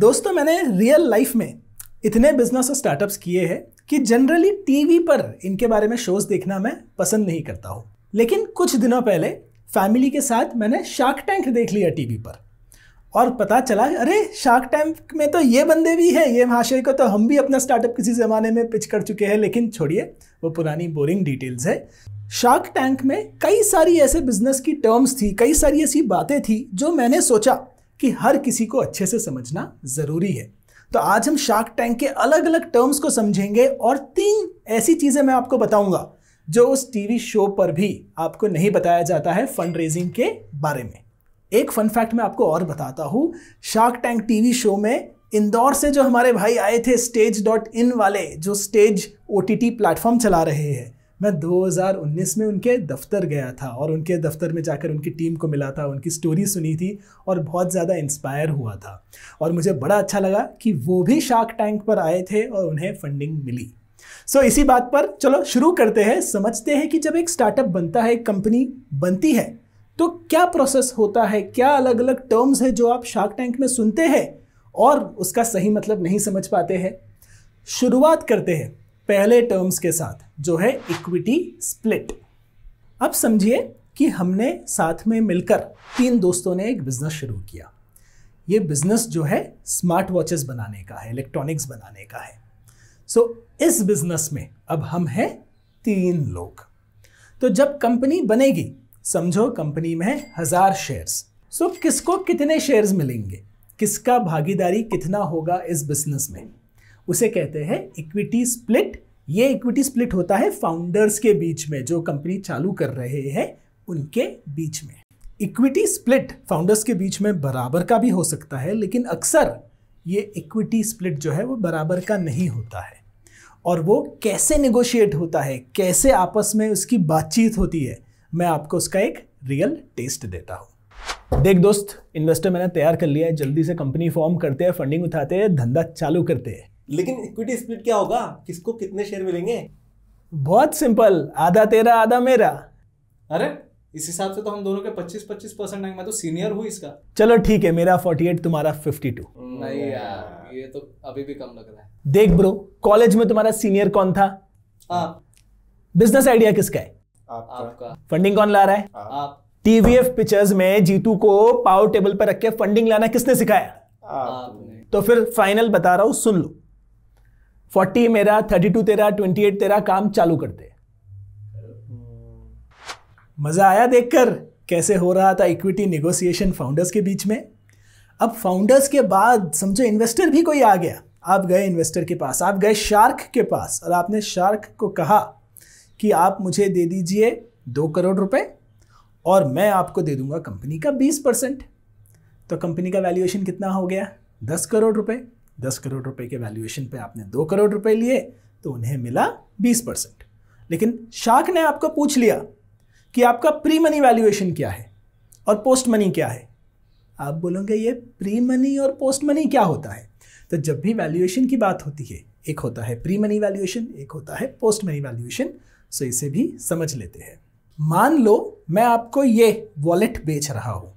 दोस्तों मैंने real life में इतने बिजनेस और स्टार्टअप्स किए हैं कि जनरली टीवी पर इनके बारे में शोज देखना मैं पसंद नहीं करता हूँ लेकिन कुछ दिनों पहले फैमिली के साथ मैंने शार्क टैंक देख लिया टीवी पर और पता चला अरे शार्क टैंक में तो ये बंदे भी हैं ये महाशय को तो हम भी अपना स्टार्टअप किसी ज़माने में पिच कर चुके हैं लेकिन छोड़िए वो पुरानी बोरिंग डिटेल्स है शार्क टैंक में कई सारी ऐसे बिजनेस की टर्म्स थी कई सारी ऐसी बातें थी जो मैंने सोचा कि हर किसी को अच्छे से समझना ज़रूरी है तो आज हम शार्क टैंक के अलग अलग टर्म्स को समझेंगे और तीन ऐसी चीज़ें मैं आपको बताऊंगा जो उस टीवी शो पर भी आपको नहीं बताया जाता है फंड रेजिंग के बारे में एक फन फैक्ट मैं आपको और बताता हूँ शार्क टैंक टीवी शो में इंदौर से जो हमारे भाई आए थे स्टेज डॉट इन वाले जो स्टेज ओ टी प्लेटफॉर्म चला रहे हैं मैं 2019 में उनके दफ्तर गया था और उनके दफ्तर में जाकर उनकी टीम को मिला था उनकी स्टोरी सुनी थी और बहुत ज़्यादा इंस्पायर हुआ था और मुझे बड़ा अच्छा लगा कि वो भी शार्क टैंक पर आए थे और उन्हें फंडिंग मिली सो so, इसी बात पर चलो शुरू करते हैं समझते हैं कि जब एक स्टार्टअप बनता है एक कंपनी बनती है तो क्या प्रोसेस होता है क्या अलग अलग टर्म्स है जो आप शार्क टैंक में सुनते हैं और उसका सही मतलब नहीं समझ पाते हैं शुरुआत करते हैं पहले टर्म्स के साथ जो है इक्विटी स्प्लिट अब समझिए कि हमने साथ में मिलकर तीन दोस्तों ने एक बिजनेस शुरू किया ये बिजनेस जो है स्मार्ट वॉचेस बनाने का है इलेक्ट्रॉनिक्स बनाने का है सो so, इस बिजनेस में अब हम हैं तीन लोग तो जब कंपनी बनेगी समझो कंपनी में हजार शेयर्स सो so, किसको कितने शेयर्स मिलेंगे किसका भागीदारी कितना होगा इस बिजनेस में उसे कहते हैं इक्विटी स्प्लिट ये इक्विटी स्प्लिट होता है फाउंडर्स के बीच में जो कंपनी चालू कर रहे हैं उनके बीच में इक्विटी स्प्लिट फाउंडर्स के बीच में बराबर का भी हो सकता है लेकिन अक्सर ये इक्विटी स्प्लिट जो है वो बराबर का नहीं होता है और वो कैसे निगोशिएट होता है कैसे आपस में उसकी बातचीत होती है मैं आपको उसका एक रियल टेस्ट देता हूँ देख दोस्त इन्वेस्टर मैंने तैयार कर लिया है जल्दी से कंपनी फॉर्म करते हैं फंडिंग उठाते हैं धंधा चालू करते हैं लेकिन इक्विटी स्प्लिट क्या होगा किसको कितने शेयर मिलेंगे बहुत सिंपल आधा तेरा आधा मेरा अरे इस हिसाब से तो हम दोनों के 25 25 परसेंट आएंगे मैं तो सीनियर हूँ इसका चलो ठीक है मेरा 48 तुम्हारा 52 नहीं यार ये तो अभी भी कम लग रहा है देख ब्रो कॉलेज में तुम्हारा सीनियर कौन था आप बिजनेस आइडिया किसका है आपका फंडिंग कौन ला रहा है आप टीवीएफ पिक्चर्स में जीतू को पावर टेबल पर रख के फंडिंग लाना किसने सिखाया आपने तो फिर फाइनल बता रहा हूँ सुन लो फोर्टी मेरा थर्टी टू तेरा ट्वेंटी एट तेरा काम चालू करते मज़ा आया देखकर कैसे हो रहा था इक्विटी नेगोशिएशन फाउंडर्स के बीच में अब फाउंडर्स के बाद समझो इन्वेस्टर भी कोई आ गया आप गए इन्वेस्टर के पास आप गए शार्क के पास और आपने शार्क को कहा कि आप मुझे दे दीजिए दो करोड़ रुपए और मैं आपको दे दूंगा कंपनी का बीस परसेंट तो कंपनी का वैल्यूएशन कितना हो गया दस करोड़ रुपए दस करोड़ रुपए के वैल्यूएशन पे आपने दो करोड़ रुपए लिए तो उन्हें मिला बीस परसेंट लेकिन शार्क ने आपको पूछ लिया कि आपका प्री मनी वैल्यूएशन क्या है और पोस्ट मनी क्या है आप बोलोगे ये प्री मनी और पोस्ट मनी क्या होता है तो जब भी वैल्यूएशन की बात होती है एक होता है प्री मनी वैल्यूएशन एक होता है पोस्ट मनी वैल्यूएशन सो इसे भी समझ लेते हैं मान लो मैं आपको ये वॉलेट बेच रहा हूँ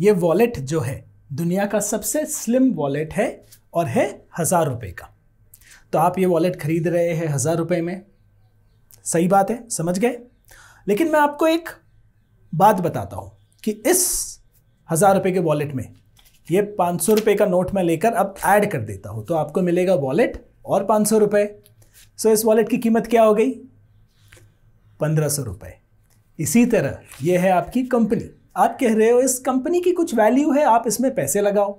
ये वॉलेट जो है दुनिया का सबसे स्लिम वॉलेट है और है हज़ार रुपये का तो आप ये वॉलेट खरीद रहे हैं हज़ार रुपये में सही बात है समझ गए लेकिन मैं आपको एक बात बताता हूँ कि इस हज़ार रुपये के वॉलेट में ये पाँच सौ रुपये का नोट मैं लेकर अब ऐड कर देता हूँ तो आपको मिलेगा वॉलेट और पाँच सौ रुपये सो इस वॉलेट की कीमत क्या हो गई पंद्रह सौ रुपये इसी तरह ये है आपकी कंपनी आप कह रहे हो इस कंपनी की कुछ वैल्यू है आप इसमें पैसे लगाओ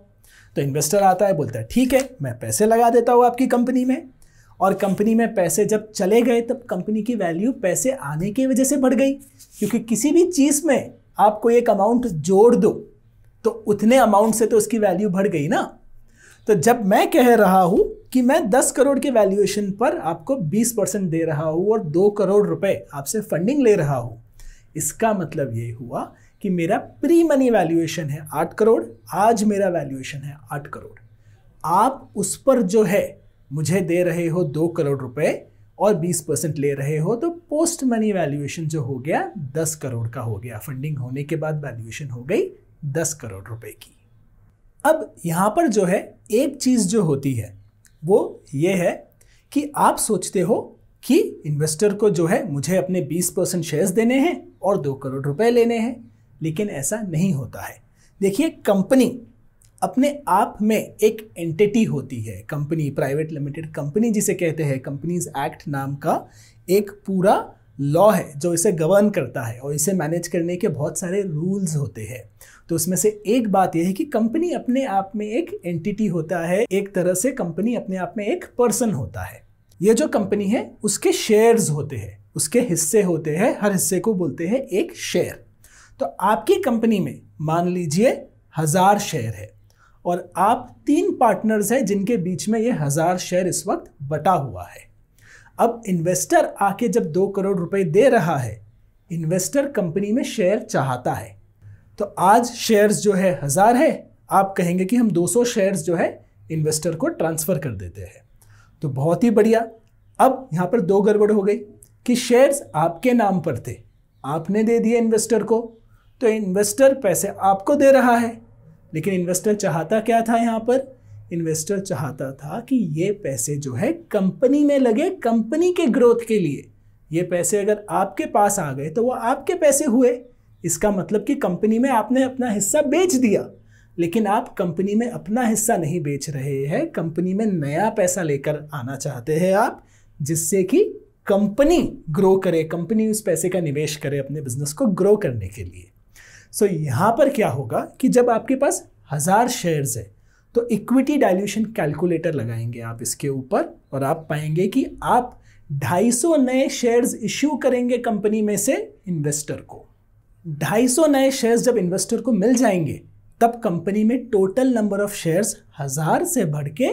तो इन्वेस्टर आता है बोलता है ठीक है मैं पैसे लगा देता हूँ आपकी कंपनी में और कंपनी में पैसे जब चले गए तब कंपनी की वैल्यू पैसे आने की वजह से बढ़ गई क्योंकि किसी भी चीज़ में आपको एक अमाउंट जोड़ दो तो उतने अमाउंट से तो उसकी वैल्यू बढ़ गई ना तो जब मैं कह रहा हूँ कि मैं 10 करोड़ के वैल्यूएशन पर आपको 20 परसेंट दे रहा हूँ और 2 करोड़ रुपए आपसे फंडिंग ले रहा हूँ इसका मतलब ये हुआ कि मेरा प्री मनी वैल्यूएशन है आठ करोड़ आज मेरा वैल्यूएशन है आठ करोड़ आप उस पर जो है मुझे दे रहे हो दो करोड़ रुपए और बीस परसेंट ले रहे हो तो पोस्ट मनी वैल्यूएशन जो हो गया दस करोड़ का हो गया फंडिंग होने के बाद वैल्यूएशन हो गई दस करोड़ रुपए की अब यहाँ पर जो है एक चीज़ जो होती है वो ये है कि आप सोचते हो कि इन्वेस्टर को जो है मुझे अपने 20 परसेंट शेयर्स देने हैं और दो करोड़ रुपए लेने हैं लेकिन ऐसा नहीं होता है देखिए कंपनी अपने आप में एक एंटिटी होती है कंपनी प्राइवेट लिमिटेड कंपनी जिसे कहते हैं कंपनीज एक्ट नाम का एक पूरा लॉ है जो इसे गवर्न करता है और इसे मैनेज करने के बहुत सारे रूल्स होते हैं तो उसमें से एक बात यह है कि कंपनी अपने आप में एक एंटिटी होता है एक तरह से कंपनी अपने आप में एक पर्सन होता है ये जो कंपनी है उसके शेयर्स होते हैं उसके हिस्से होते हैं हर हिस्से को बोलते हैं एक शेयर तो आपकी कंपनी में मान लीजिए हज़ार शेयर है और आप तीन पार्टनर्स हैं जिनके बीच में ये हज़ार शेयर इस वक्त बटा हुआ है अब इन्वेस्टर आके जब दो करोड़ रुपए दे रहा है इन्वेस्टर कंपनी में शेयर चाहता है तो आज शेयर्स जो है हज़ार है आप कहेंगे कि हम 200 शेयर्स जो है इन्वेस्टर को ट्रांसफ़र कर देते हैं तो बहुत ही बढ़िया अब यहाँ पर दो गड़बड़ हो गई कि शेयर्स आपके नाम पर थे आपने दे दिए इन्वेस्टर को तो इन्वेस्टर पैसे आपको दे रहा है लेकिन इन्वेस्टर चाहता क्या था यहाँ पर इन्वेस्टर चाहता था कि ये पैसे जो है कंपनी में लगे कंपनी के ग्रोथ के लिए ये पैसे अगर आपके पास आ गए तो वो आपके पैसे हुए इसका मतलब कि कंपनी में आपने अपना हिस्सा बेच दिया लेकिन आप कंपनी में अपना हिस्सा नहीं बेच रहे हैं कंपनी में नया पैसा लेकर आना चाहते हैं आप जिससे कि कंपनी ग्रो करे कंपनी उस पैसे का निवेश करे अपने बिजनेस को ग्रो करने के लिए सो so, यहाँ पर क्या होगा कि जब आपके पास हज़ार शेयर्स है तो इक्विटी डाइल्यूशन कैलकुलेटर लगाएंगे आप इसके ऊपर और आप पाएंगे कि आप 250 नए शेयर्स इश्यू करेंगे कंपनी में से इन्वेस्टर को 250 नए शेयर्स जब इन्वेस्टर को मिल जाएंगे तब कंपनी में टोटल नंबर ऑफ शेयर्स हज़ार से बढ़ के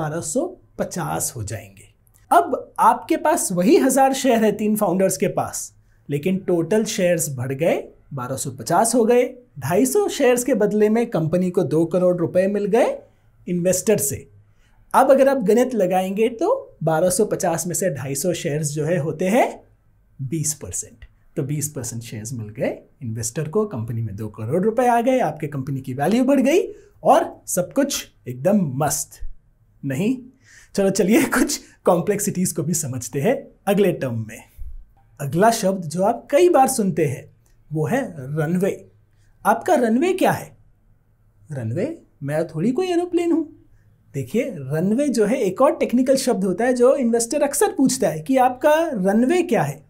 1250 हो जाएंगे अब आपके पास वही हज़ार शेयर है तीन फाउंडर्स के पास लेकिन टोटल शेयर्स बढ़ गए 1250 हो गए 250 शेयर्स के बदले में कंपनी को दो करोड़ रुपए मिल गए इन्वेस्टर से अब अगर आप गणित लगाएंगे तो 1250 में से 250 शेयर्स जो है होते हैं 20 परसेंट तो 20 परसेंट शेयर्स मिल गए इन्वेस्टर को कंपनी में दो करोड़ रुपए आ गए आपके कंपनी की वैल्यू बढ़ गई और सब कुछ एकदम मस्त नहीं चलो चलिए कुछ कॉम्प्लेक्सिटीज़ को भी समझते हैं अगले टर्म में अगला शब्द जो आप कई बार सुनते हैं वो है रनवे आपका रनवे क्या है रनवे मैं थोड़ी कोई एरोप्लेन हूँ देखिए रनवे जो है एक और टेक्निकल शब्द होता है जो इन्वेस्टर अक्सर पूछता है कि आपका रनवे क्या है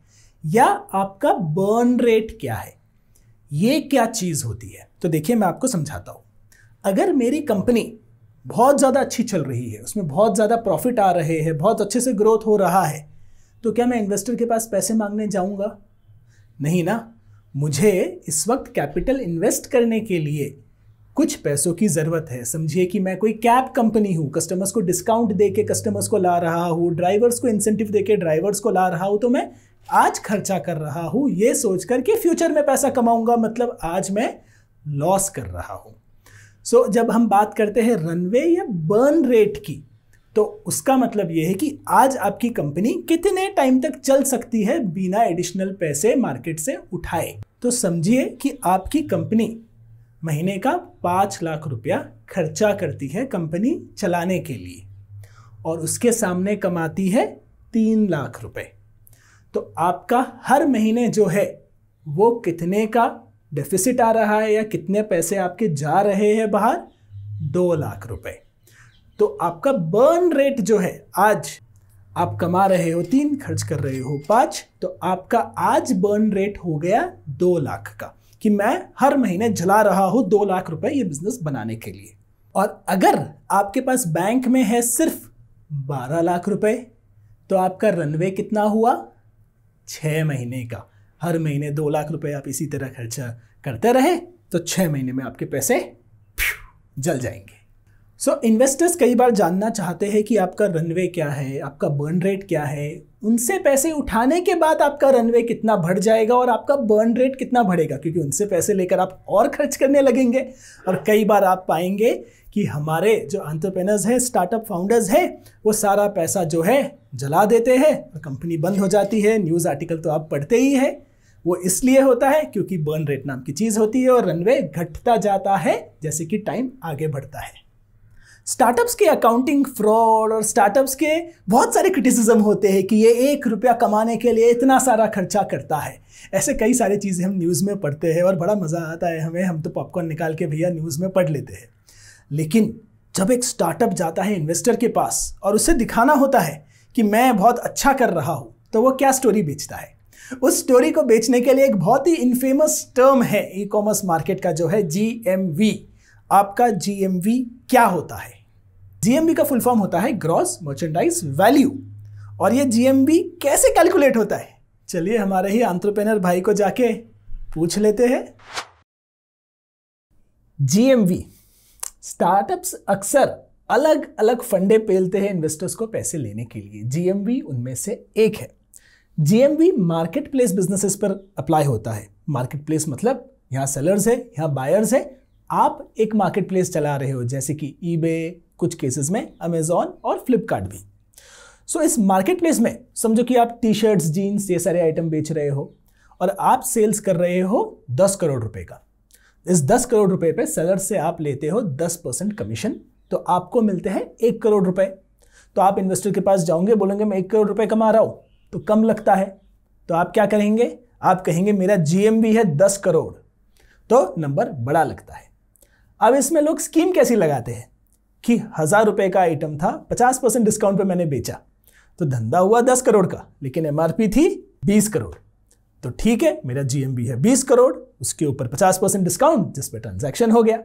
या आपका बर्न रेट क्या है ये क्या चीज़ होती है तो देखिए मैं आपको समझाता हूँ अगर मेरी कंपनी बहुत ज़्यादा अच्छी चल रही है उसमें बहुत ज़्यादा प्रॉफिट आ रहे हैं बहुत अच्छे से ग्रोथ हो रहा है तो क्या मैं इन्वेस्टर के पास पैसे मांगने जाऊँगा नहीं ना मुझे इस वक्त कैपिटल इन्वेस्ट करने के लिए कुछ पैसों की ज़रूरत है समझिए कि मैं कोई कैब कंपनी हूँ कस्टमर्स को डिस्काउंट दे के कस्टमर्स को ला रहा हूँ ड्राइवर्स को इंसेंटिव दे के ड्राइवर्स को ला रहा हूँ तो मैं आज खर्चा कर रहा हूँ ये सोच कर कि फ्यूचर में पैसा कमाऊँगा मतलब आज मैं लॉस कर रहा हूँ सो so, जब हम बात करते हैं रनवे या बर्न रेट की तो उसका मतलब यह है कि आज आपकी कंपनी कितने टाइम तक चल सकती है बिना एडिशनल पैसे मार्केट से उठाए तो समझिए कि आपकी कंपनी महीने का पाँच लाख रुपया खर्चा करती है कंपनी चलाने के लिए और उसके सामने कमाती है तीन लाख रुपए तो आपका हर महीने जो है वो कितने का डेफिसिट आ रहा है या कितने पैसे आपके जा रहे हैं बाहर दो लाख रुपए तो आपका बर्न रेट जो है आज आप कमा रहे हो तीन खर्च कर रहे हो पाँच तो आपका आज बर्न रेट हो गया दो लाख का कि मैं हर महीने जला रहा हूं दो लाख रुपए ये बिजनेस बनाने के लिए और अगर आपके पास बैंक में है सिर्फ बारह लाख रुपए तो आपका रनवे कितना हुआ छः महीने का हर महीने दो लाख रुपए आप इसी तरह खर्चा करते रहे तो छः महीने में आपके पैसे जल जाएंगे सो so, इन्वेस्टर्स कई बार जानना चाहते हैं कि आपका रनवे क्या है आपका बर्न रेट क्या है उनसे पैसे उठाने के बाद आपका रनवे कितना बढ़ जाएगा और आपका बर्न रेट कितना बढ़ेगा क्योंकि उनसे पैसे लेकर आप और खर्च करने लगेंगे और कई बार आप पाएंगे कि हमारे जो एंटरप्रेनर्स हैं स्टार्टअप फाउंडर्स हैं वो सारा पैसा जो है जला देते हैं और कंपनी बंद हो जाती है न्यूज़ आर्टिकल तो आप पढ़ते ही हैं वो इसलिए होता है क्योंकि बर्न रेट नाम की चीज़ होती है और रनवे घटता जाता है जैसे कि टाइम आगे बढ़ता है स्टार्टअप्स के अकाउंटिंग फ्रॉड और स्टार्टअप्स के बहुत सारे क्रिटिसिज्म होते हैं कि ये एक रुपया कमाने के लिए इतना सारा खर्चा करता है ऐसे कई सारी चीज़ें हम न्यूज़ में पढ़ते हैं और बड़ा मज़ा आता है हमें हम तो पॉपकॉर्न निकाल के भैया न्यूज़ में पढ़ लेते हैं लेकिन जब एक स्टार्टअप जाता है इन्वेस्टर के पास और उसे दिखाना होता है कि मैं बहुत अच्छा कर रहा हूँ तो वो क्या स्टोरी बेचता है उस स्टोरी को बेचने के लिए एक बहुत ही इनफेमस टर्म है ई कॉमर्स मार्केट का जो है जी आपका जी क्या होता है जीएमबी का फुल फॉर्म होता है ग्रॉस मर्चेंडाइज वैल्यू और ये जीएमबी कैसे कैलकुलेट होता है चलिए हमारे ही आंट्रप्रेनर भाई को जाके पूछ लेते हैं जीएमवी स्टार्टअप्स अक्सर अलग अलग फंडे पेलते हैं इन्वेस्टर्स को पैसे लेने के लिए जीएमवी उनमें से एक है जीएमवी मार्केट प्लेस बिजनेसेस पर अप्लाई होता है मार्केट प्लेस मतलब यहाँ सेलर्स है यहाँ बायर्स है आप एक मार्केट प्लेस चला रहे हो जैसे कि ईबे कुछ केसेस में अमेजॉन और फ्लिपकार्ट भी सो so, इस मार्केट प्लेस में समझो कि आप टी शर्ट्स जीन्स ये सारे आइटम बेच रहे हो और आप सेल्स कर रहे हो दस करोड़ रुपए का इस दस करोड़ रुपए पे सेलर से आप लेते हो दस परसेंट कमीशन तो आपको मिलते हैं एक करोड़ रुपए तो आप इन्वेस्टर के पास जाओगे बोलेंगे मैं एक करोड़ रुपए कमा रहा हूँ तो कम लगता है तो आप क्या करेंगे आप कहेंगे मेरा जी है दस करोड़ तो नंबर बड़ा लगता है अब इसमें लोग स्कीम कैसी लगाते हैं कि हज़ार रुपए का आइटम था पचास परसेंट डिस्काउंट पर मैंने बेचा तो धंधा हुआ दस करोड़ का लेकिन एम थी बीस करोड़ तो ठीक है मेरा जीएमबी है बीस करोड़ उसके ऊपर पचास परसेंट डिस्काउंट जिसपे ट्रांजेक्शन हो गया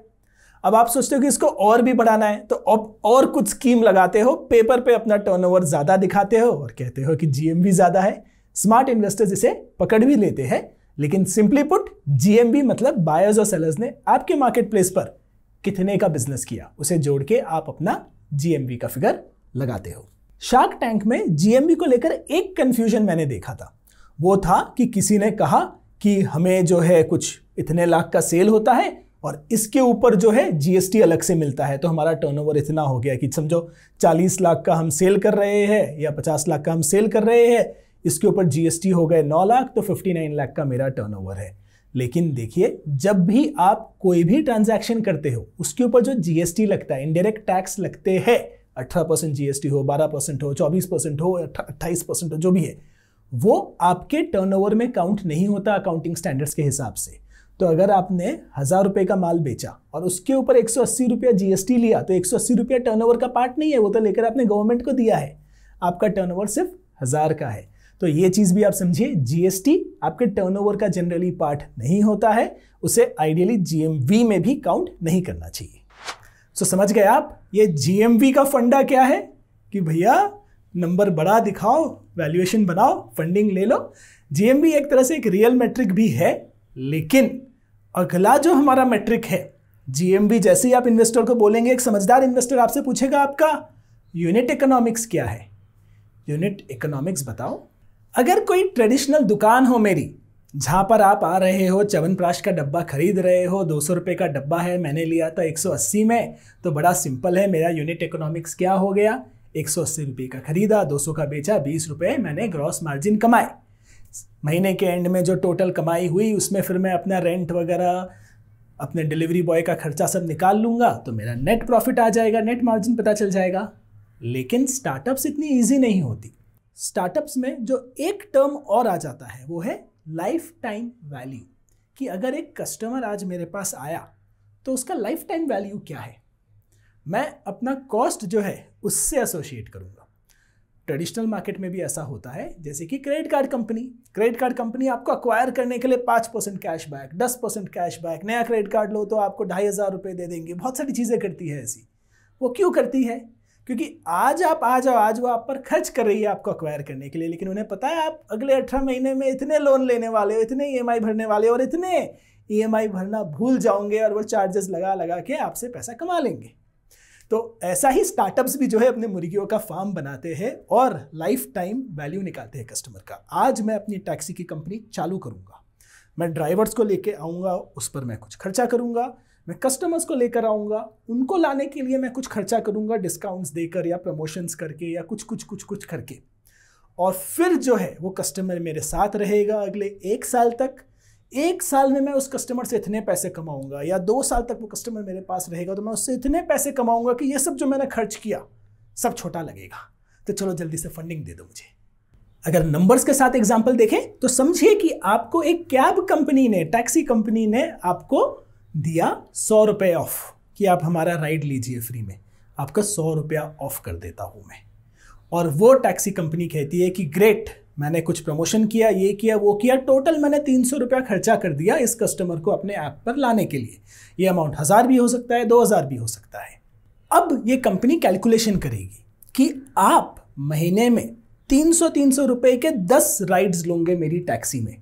अब आप सोचते हो कि इसको और भी बढ़ाना है तो अब और कुछ स्कीम लगाते हो पेपर पे अपना टर्नओवर ज़्यादा दिखाते हो और कहते हो कि जीएमबी ज़्यादा है स्मार्ट इन्वेस्टर्स इसे पकड़ भी लेते हैं लेकिन सिंपली पुट जीएमबी मतलब बायर्स और सेलर्स ने आपके मार्केट प्लेस पर कितने का बिजनेस किया उसे जोड़ के आप अपना जीएमवी का फिगर लगाते हो शार्क टैंक में जीएमवी को लेकर एक कंफ्यूजन मैंने देखा था वो था कि किसी ने कहा कि हमें जो है कुछ इतने लाख का सेल होता है और इसके ऊपर जो है जीएसटी अलग से मिलता है तो हमारा टर्नओवर इतना हो गया कि समझो 40 लाख का हम सेल कर रहे हैं या 50 लाख का हम सेल कर रहे हैं इसके ऊपर जीएसटी हो गए 9 लाख तो 59 लाख का मेरा टर्नओवर है लेकिन देखिए जब भी आप कोई भी ट्रांजैक्शन करते हो उसके ऊपर जो जीएसटी लगता है इनडायरेक्ट टैक्स लगते हैं अठारह परसेंट जीएसटी हो बारह परसेंट हो चौबीस परसेंट हो अट्ठाईस परसेंट हो जो भी है वो आपके टर्नओवर में काउंट नहीं होता अकाउंटिंग स्टैंडर्ड्स के हिसाब से तो अगर आपने हज़ार रुपये का माल बेचा और उसके ऊपर एक सौ रुपया जीएसटी लिया तो एक सौ रुपया टर्न का पार्ट नहीं है वो तो लेकर आपने गवर्नमेंट को दिया है आपका टर्न सिर्फ हज़ार का है तो ये चीज़ भी आप समझिए जीएसटी आपके टर्नओवर का जनरली पार्ट नहीं होता है उसे आइडियली जीएमवी में भी काउंट नहीं करना चाहिए सो so, समझ गए आप ये जीएमवी का फंडा क्या है कि भैया नंबर बड़ा दिखाओ वैल्यूएशन बनाओ फंडिंग ले लो जीएमवी एक तरह से एक रियल मैट्रिक भी है लेकिन अगला जो हमारा मैट्रिक है जीएमबी जैसे ही आप इन्वेस्टर को बोलेंगे एक समझदार इन्वेस्टर आपसे पूछेगा आपका यूनिट इकोनॉमिक्स क्या है यूनिट इकोनॉमिक्स बताओ अगर कोई ट्रेडिशनल दुकान हो मेरी जहाँ पर आप आ रहे हो च्यवनप्राश का डब्बा खरीद रहे हो दो सौ रुपये का डब्बा है मैंने लिया था 180 में तो बड़ा सिंपल है मेरा यूनिट इकोनॉमिक्स क्या हो गया एक सौ अस्सी रुपये का खरीदा दो सौ का बेचा बीस रुपये मैंने ग्रॉस मार्जिन कमाए महीने के एंड में जो टोटल कमाई हुई उसमें फिर मैं अपना रेंट वगैरह अपने डिलीवरी बॉय का खर्चा सब निकाल लूँगा तो मेरा नेट प्रॉफिट आ जाएगा नेट मार्जिन पता चल जाएगा लेकिन स्टार्टअप्स इतनी ईजी नहीं होती स्टार्टअप्स में जो एक टर्म और आ जाता है वो है लाइफ टाइम वैल्यू कि अगर एक कस्टमर आज मेरे पास आया तो उसका लाइफ टाइम वैल्यू क्या है मैं अपना कॉस्ट जो है उससे एसोशिएट करूँगा ट्रेडिशनल मार्केट में भी ऐसा होता है जैसे कि credit card company credit card company आपको अक्वायर करने के लिए पाँच परसेंट कैश बैक दस परसेंट कैश बैक नया क्रेडिट कार्ड लो तो आपको ढाई हज़ार रुपये दे देंगे बहुत सारी चीज़ें करती है ऐसी वो क्यों करती है क्योंकि आज आप आ जाओ आज वो आप पर खर्च कर रही है आपको अक्वायर करने के लिए लेकिन उन्हें पता है आप अगले अठारह महीने में इतने लोन लेने वाले हो इतने ई भरने वाले और इतने ई भरना भूल जाओगे और वो चार्जेस लगा लगा के आपसे पैसा कमा लेंगे तो ऐसा ही स्टार्टअप्स भी जो है अपने मुर्गियों का फार्म बनाते हैं और लाइफ टाइम वैल्यू निकालते हैं कस्टमर का आज मैं अपनी टैक्सी की कंपनी चालू करूंगा मैं ड्राइवर्स को लेके आऊँगा उस पर मैं कुछ खर्चा करूंगा मैं कस्टमर्स को लेकर आऊँगा उनको लाने के लिए मैं कुछ खर्चा करूँगा डिस्काउंट्स देकर या प्रमोशंस करके या कुछ कुछ कुछ कुछ करके और फिर जो है वो कस्टमर मेरे साथ रहेगा अगले एक साल तक एक साल में मैं उस कस्टमर से इतने पैसे कमाऊंगा या दो साल तक वो कस्टमर मेरे पास रहेगा तो मैं उससे इतने पैसे कमाऊंगा कि ये सब जो मैंने खर्च किया सब छोटा लगेगा तो चलो जल्दी से फंडिंग दे दो मुझे अगर नंबर्स के साथ एग्जाम्पल देखें तो समझिए कि आपको एक कैब कंपनी ने टैक्सी कंपनी ने आपको दिया सौ रुपये ऑफ कि आप हमारा राइड लीजिए फ्री में आपका सौ रुपया ऑफ कर देता हूँ मैं और वो टैक्सी कंपनी कहती है कि ग्रेट मैंने कुछ प्रमोशन किया ये किया वो किया टोटल मैंने तीन सौ रुपया खर्चा कर दिया इस कस्टमर को अपने ऐप पर लाने के लिए ये अमाउंट हज़ार भी हो सकता है दो हज़ार भी हो सकता है अब ये कंपनी कैलकुलेशन करेगी कि आप महीने में तीन सौ तीन सौ रुपये के दस राइड्स लोगे मेरी टैक्सी में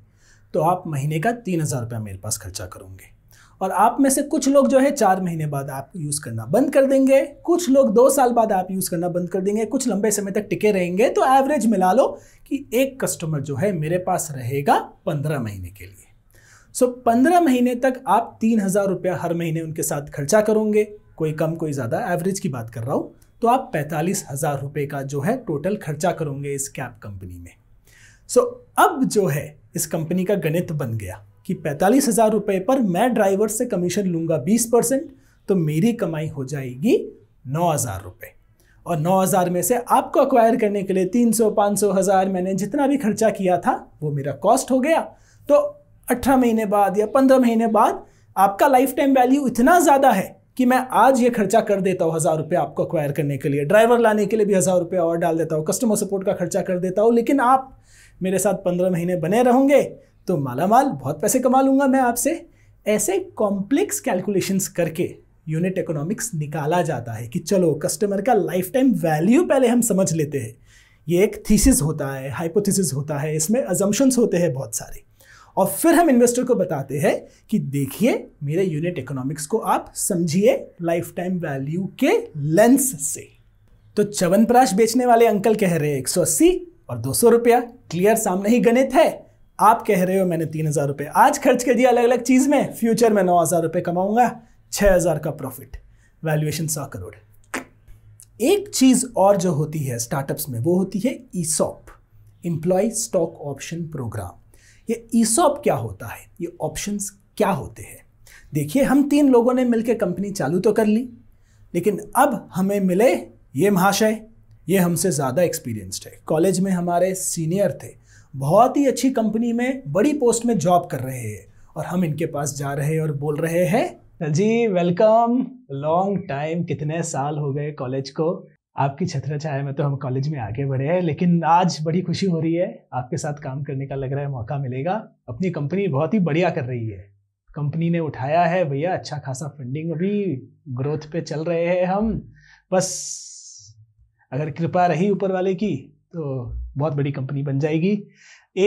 तो आप महीने का तीन हज़ार रुपया मेरे पास खर्चा करोगे और आप में से कुछ लोग जो है चार महीने बाद आप यूज़ करना बंद कर देंगे कुछ लोग दो साल बाद आप यूज़ करना बंद कर देंगे कुछ लंबे समय तक टिके रहेंगे तो एवरेज मिला लो कि एक कस्टमर जो है मेरे पास रहेगा पंद्रह महीने के लिए सो पंद्रह महीने तक आप तीन हज़ार रुपया हर महीने उनके साथ खर्चा करोगे कोई कम कोई ज़्यादा एवरेज की बात कर रहा हूँ तो आप पैंतालीस हज़ार रुपये का जो है टोटल खर्चा करोगे इस कैब कंपनी में सो अब जो है इस कंपनी का गणित बन गया कि पैंतालीस हज़ार रुपये पर मैं ड्राइवर से कमीशन लूंगा बीस परसेंट तो मेरी कमाई हो जाएगी नौ हज़ार रुपये और नौ हज़ार में से आपको अक्वायर करने के लिए तीन सौ पाँच सौ हज़ार मैंने जितना भी खर्चा किया था वो मेरा कॉस्ट हो गया तो अठारह महीने बाद या पंद्रह महीने बाद आपका लाइफ टाइम वैल्यू इतना ज़्यादा है कि मैं आज ये खर्चा कर देता हूँ हज़ार रुपये आपको अक्वायर करने के लिए ड्राइवर लाने के लिए भी हज़ार रुपये और डाल देता हूँ कस्टमर सपोर्ट का खर्चा कर देता हूँ लेकिन आप मेरे साथ पंद्रह महीने बने रहोगे तो माला माल बहुत पैसे कमा लूंगा मैं आपसे ऐसे कॉम्प्लेक्स कैलकुलेशंस करके यूनिट इकोनॉमिक्स निकाला जाता है कि चलो कस्टमर का लाइफ टाइम वैल्यू पहले हम समझ लेते हैं ये एक थीसिस होता है हाइपोथीसिस होता है इसमें अजम्पन्स होते हैं बहुत सारे और फिर हम इन्वेस्टर को बताते हैं कि देखिए मेरे यूनिट इकोनॉमिक्स को आप समझिए लाइफ टाइम वैल्यू के लेंस से तो चवनप्राश बेचने वाले अंकल कह रहे हैं 180 और 200 रुपया क्लियर सामने ही गणित है आप कह रहे हो मैंने तीन हज़ार रुपये आज खर्च कर दिया अलग अलग चीज़ में फ्यूचर में नौ हज़ार रुपये कमाऊँगा छः हज़ार का प्रॉफिट वैल्यूएशन सौ करोड़ एक चीज़ और जो होती है स्टार्टअप्स में वो होती है ESOP employee stock option program ये ईसॉप क्या होता है ये ऑप्शन क्या होते हैं देखिए हम तीन लोगों ने मिलकर कंपनी चालू तो कर ली लेकिन अब हमें मिले ये महाशय ये हमसे ज़्यादा एक्सपीरियंस्ड है कॉलेज में हमारे सीनियर थे बहुत ही अच्छी कंपनी में बड़ी पोस्ट में जॉब कर रहे हैं और हम इनके पास जा रहे हैं और बोल रहे हैं जी वेलकम लॉन्ग टाइम कितने साल हो गए कॉलेज को आपकी छत्र छाया में तो हम कॉलेज में आगे बढ़े हैं लेकिन आज बड़ी खुशी हो रही है आपके साथ काम करने का लग रहा है मौका मिलेगा अपनी कंपनी बहुत ही बढ़िया कर रही है कंपनी ने उठाया है भैया अच्छा खासा फंडिंग अभी ग्रोथ पे चल रहे हैं हम बस अगर कृपा रही ऊपर वाले की तो बहुत बड़ी कंपनी बन जाएगी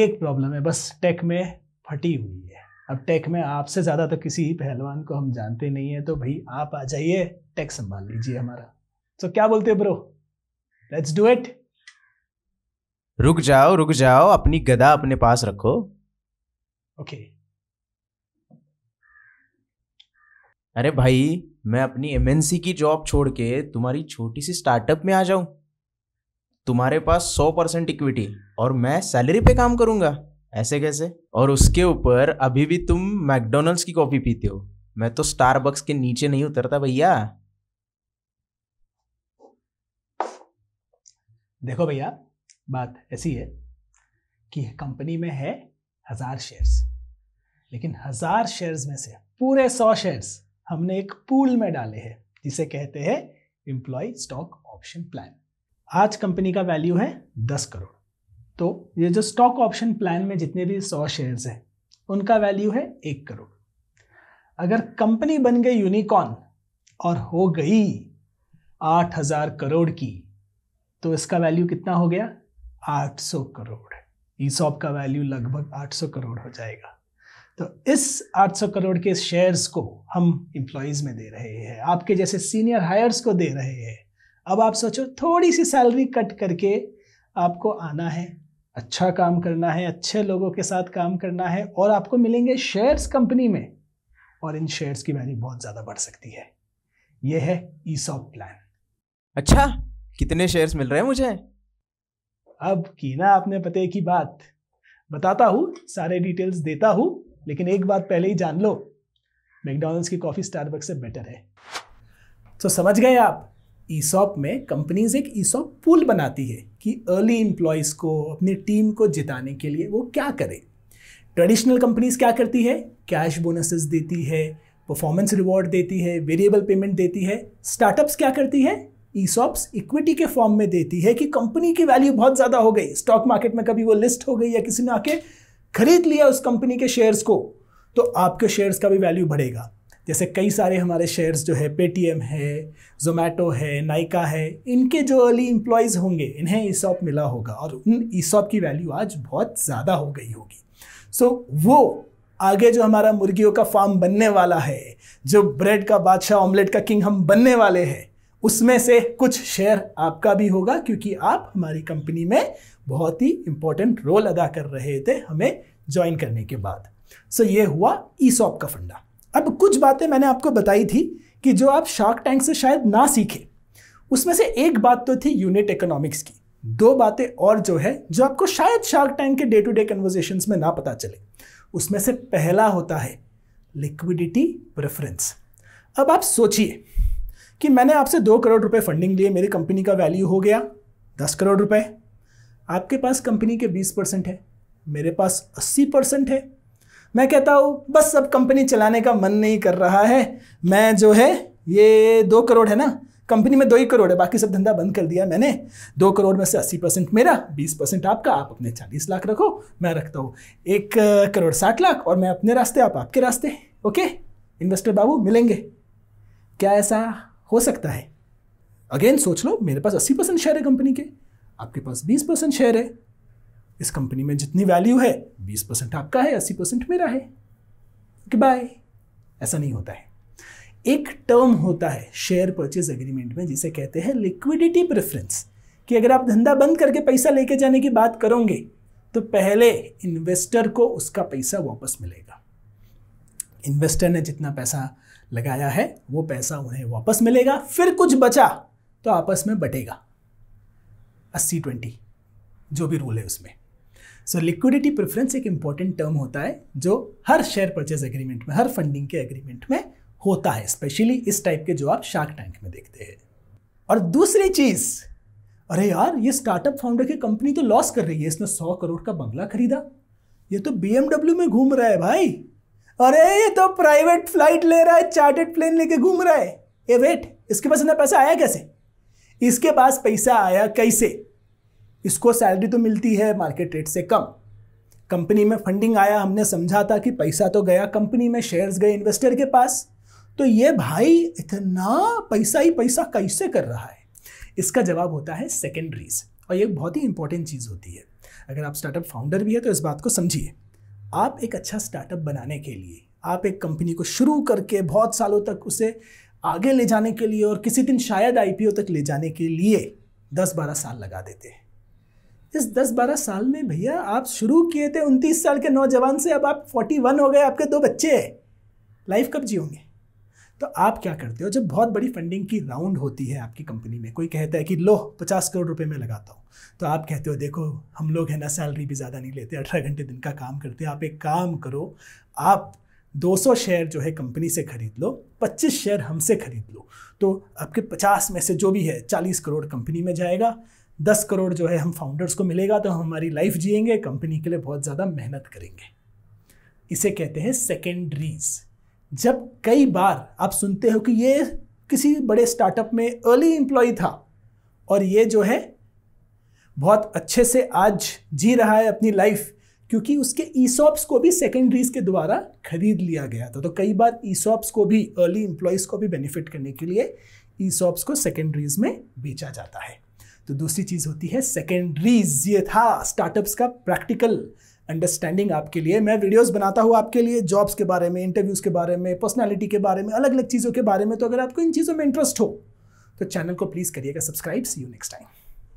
एक प्रॉब्लम है बस टेक में फटी हुई है अब टेक में आपसे ज़्यादा तो किसी पहलवान को हम जानते नहीं है तो भाई आप आ जाइए टेक संभाल लीजिए हमारा तो क्या बोलते हो ब्रो लेट्स डू इट रुक जाओ रुक जाओ अपनी गदा अपने पास रखो ओके okay. अरे भाई मैं अपनी एमएनसी की जॉब छोड़ के तुम्हारी छोटी सी स्टार्टअप में आ जाऊं तुम्हारे पास सौ परसेंट इक्विटी और मैं सैलरी पे काम करूंगा ऐसे कैसे और उसके ऊपर अभी भी तुम मैकडोनल्ड्स की कॉफी पीते हो मैं तो स्टारबक्स के नीचे नहीं उतरता भैया देखो भैया बात ऐसी है कि कंपनी में है हजार शेयर्स लेकिन हजार शेयर्स में से पूरे सौ शेयर्स हमने एक पूल में डाले हैं जिसे कहते हैं एम्प्लॉय स्टॉक ऑप्शन प्लान आज कंपनी का वैल्यू है दस करोड़ तो ये जो स्टॉक ऑप्शन प्लान में जितने भी सौ शेयर्स हैं उनका वैल्यू है एक करोड़ अगर कंपनी बन गई यूनिकॉर्न और हो गई आठ हजार करोड़ की तो इसका वैल्यू कितना हो गया आठ सौ करोड़ ईसॉप का वैल्यू लगभग आठ सौ करोड़ हो जाएगा तो इस 800 करोड़ के शेयर्स को हम इम्प्लॉयज़ में दे रहे हैं आपके जैसे सीनियर हायर्स को दे रहे हैं अब आप सोचो थोड़ी सी सैलरी कट करके आपको आना है अच्छा काम करना है अच्छे लोगों के साथ काम करना है और आपको मिलेंगे शेयर्स कंपनी में और इन शेयर्स की वैल्यू बहुत ज़्यादा बढ़ सकती है यह है ईसॉप प्लान अच्छा कितने शेयर्स मिल रहे हैं मुझे अब की ना आपने पते की बात बताता हूँ सारे डिटेल्स देता हूँ लेकिन एक बात पहले ही जान लो मैकडोनल्ड्स की कॉफ़ी स्टारबक्स से बेटर है तो समझ गए आप ईसॉप में कंपनीज एक ईसॉप पूल बनाती है कि अर्ली एम्प्लॉयज़ को अपनी टीम को जिताने के लिए वो क्या करें ट्रेडिशनल कंपनीज क्या करती है कैश बोनसेस देती है परफॉर्मेंस रिवॉर्ड देती है वेरिएबल पेमेंट देती है स्टार्टअप्स क्या करती है ईसॉप्स इक्विटी के फॉर्म में देती है कि कंपनी की वैल्यू बहुत ज़्यादा हो गई स्टॉक मार्केट में कभी वो लिस्ट हो गई या किसी ने आके खरीद लिया उस कंपनी के शेयर्स को तो आपके शेयर्स का भी वैल्यू बढ़ेगा जैसे कई सारे हमारे शेयर्स जो है पेटीएम है जोमेटो है नाइका है इनके जो अर्ली एम्प्लॉयज़ होंगे इन्हें ईसॉप मिला होगा और उन ईसॉप की वैल्यू आज बहुत ज़्यादा हो गई होगी सो वो आगे जो हमारा मुर्गियों का फार्म बनने वाला है जो ब्रेड का बादशाह ऑमलेट का किंग हम बनने वाले हैं उसमें से कुछ शेयर आपका भी होगा क्योंकि आप हमारी कंपनी में बहुत ही इंपॉर्टेंट रोल अदा कर रहे थे हमें ज्वाइन करने के बाद सो so, ये हुआ ईसॉप का फंडा अब कुछ बातें मैंने आपको बताई थी कि जो आप शार्क टैंक से शायद ना सीखे उसमें से एक बात तो थी यूनिट इकोनॉमिक्स की दो बातें और जो है जो आपको शायद शार्क टैंक के डे टू डे कन्वर्जेशन में ना पता चले उसमें से पहला होता है लिक्विडिटी प्रेफरेंस अब आप सोचिए कि मैंने आपसे दो करोड़ रुपए फंडिंग लिए मेरी कंपनी का वैल्यू हो गया दस करोड़ रुपए आपके पास कंपनी के बीस परसेंट है मेरे पास अस्सी परसेंट है मैं कहता हूँ बस अब कंपनी चलाने का मन नहीं कर रहा है मैं जो है ये दो करोड़ है ना कंपनी में दो ही करोड़ है बाकी सब धंधा बंद कर दिया मैंने दो करोड़ में से अस्सी परसेंट मेरा बीस परसेंट आपका आप अपने चालीस लाख रखो मैं रखता हूँ एक करोड़ साठ लाख और मैं अपने रास्ते आप आपके रास्ते ओके इन्वेस्टर बाबू मिलेंगे क्या ऐसा हो सकता है अगेन सोच लो मेरे पास अस्सी परसेंट शेयर है कंपनी के आपके पास बीस परसेंट शेयर है इस कंपनी में जितनी वैल्यू है बीस परसेंट आपका है अस्सी परसेंट मेरा है कि बाय ऐसा नहीं होता है एक टर्म होता है शेयर परचेज एग्रीमेंट में जिसे कहते हैं लिक्विडिटी प्रेफरेंस कि अगर आप धंधा बंद करके पैसा लेके जाने की बात करोगे तो पहले इन्वेस्टर को उसका पैसा वापस मिलेगा इन्वेस्टर ने जितना पैसा लगाया है वो पैसा उन्हें वापस मिलेगा फिर कुछ बचा तो आपस में बटेगा अस्सी ट्वेंटी जो भी रूल है उसमें सो लिक्विडिटी प्रेफरेंस एक इंपॉर्टेंट टर्म होता है जो हर शेयर परचेज एग्रीमेंट में हर फंडिंग के एग्रीमेंट में होता है स्पेशली इस टाइप के जो आप शार्क टैंक में देखते हैं और दूसरी चीज़ अरे यार ये स्टार्टअप फाउंडर की कंपनी तो लॉस कर रही है इसने सौ करोड़ का बंगला खरीदा ये तो बी में घूम रहा है भाई अरे ये तो प्राइवेट फ्लाइट ले रहा है चार्टेड प्लेन लेके घूम रहा है ए वेट इसके पास इतना पैसा आया कैसे इसके पास पैसा आया कैसे इसको सैलरी तो मिलती है मार्केट रेट से कम कंपनी में फंडिंग आया हमने समझा था कि पैसा तो गया कंपनी में शेयर्स गए इन्वेस्टर के पास तो ये भाई इतना पैसा ही पैसा कैसे कर रहा है इसका जवाब होता है सेकेंडरीज और ये बहुत ही इंपॉर्टेंट चीज़ होती है अगर आप स्टार्टअप फाउंडर भी है तो इस बात को समझिए आप एक अच्छा स्टार्टअप बनाने के लिए आप एक कंपनी को शुरू करके बहुत सालों तक उसे आगे ले जाने के लिए और किसी दिन शायद आईपीओ तक ले जाने के लिए दस बारह साल लगा देते हैं इस दस बारह साल में भैया आप शुरू किए थे उनतीस साल के नौजवान से अब आप फोर्टी वन हो गए आपके दो बच्चे हैं लाइफ कब जियोगे तो आप क्या करते हो जब बहुत बड़ी फंडिंग की राउंड होती है आपकी कंपनी में कोई कहता है कि लो पचास करोड़ रुपए में लगाता हूँ तो आप कहते हो देखो हम लोग है ना सैलरी भी ज़्यादा नहीं लेते अठारह घंटे दिन का काम करते आप एक काम करो आप 200 शेयर जो है कंपनी से खरीद लो 25 शेयर हमसे खरीद लो तो आपके 50 में से जो भी है 40 करोड़ कंपनी में जाएगा 10 करोड़ जो है हम फाउंडर्स को मिलेगा तो हम हमारी लाइफ जिएंगे कंपनी के लिए बहुत ज़्यादा मेहनत करेंगे इसे कहते हैं सेकेंडरीज जब कई बार आप सुनते हो कि ये किसी बड़े स्टार्टअप में अर्ली एम्प्लॉय था और ये जो है बहुत अच्छे से आज जी रहा है अपनी लाइफ क्योंकि उसके ईसॉप्स e को भी सेकेंडरीज के द्वारा खरीद लिया गया था तो कई बार ईसॉप्स e को भी अर्ली एम्प्लॉयज़ को भी बेनिफिट करने के लिए ईसॉप्स e को सेकेंडरीज में बेचा जाता है तो दूसरी चीज़ होती है सेकेंडरीज ये था स्टार्टअप्स का प्रैक्टिकल अंडरस्टैंडिंग आपके लिए मैं वीडियोस बनाता हूँ आपके लिए जॉब्स के बारे में इंटरव्यूज़ के बारे में पर्सनालिटी के बारे में अलग अलग चीज़ों के बारे में तो अगर आपको इन चीज़ों में इंटरेस्ट हो तो चैनल को प्लीज़ करिएगा subscribe see you next time